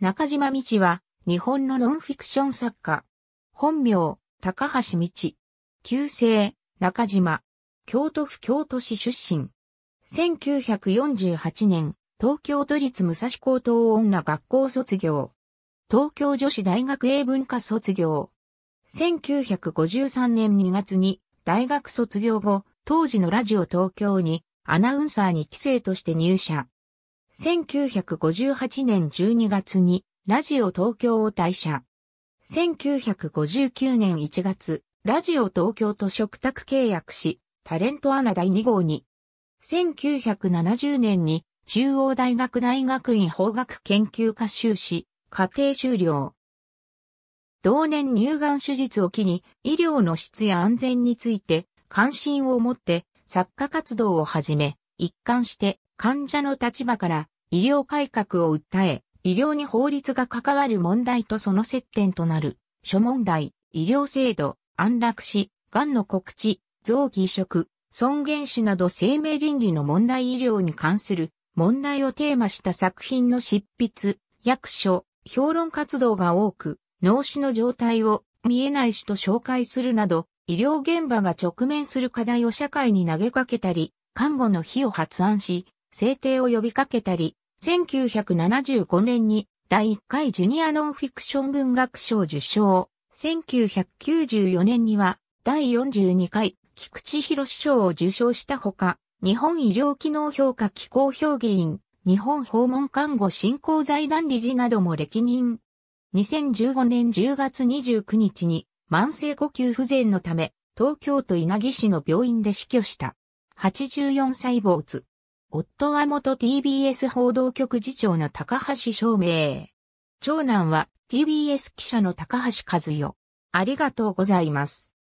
中島道は、日本のノンフィクション作家。本名、高橋道。旧姓、中島。京都府京都市出身。1948年、東京都立武蔵高等女学校卒業。東京女子大学英文科卒業。1953年2月に、大学卒業後、当時のラジオ東京に、アナウンサーに帰省として入社。1958年12月にラジオ東京を退社。1959年1月、ラジオ東京と嘱託契約し、タレントアナ第2号に。1970年に中央大学大学院法学研究科修士、家庭修了。同年乳がん手術を機に医療の質や安全について関心を持って作家活動を始め、一貫して患者の立場から医療改革を訴え、医療に法律が関わる問題とその接点となる、諸問題、医療制度、安楽死、癌の告知、臓器移植、尊厳死など生命倫理の問題医療に関する問題をテーマした作品の執筆、役所、評論活動が多く、脳死の状態を見えない死と紹介するなど、医療現場が直面する課題を社会に投げかけたり、看護の日を発案し、制定を呼びかけたり、1975年に第1回ジュニアノンフィクション文学賞受賞、1994年には第42回菊池博賞を受賞したほか、日本医療機能評価機構評議員、日本訪問看護振興財団理事なども歴任。2015年10月29日に慢性呼吸不全のため、東京都稲城市の病院で死去した。84歳主。夫は元 TBS 報道局次長の高橋照明。長男は TBS 記者の高橋和代。ありがとうございます。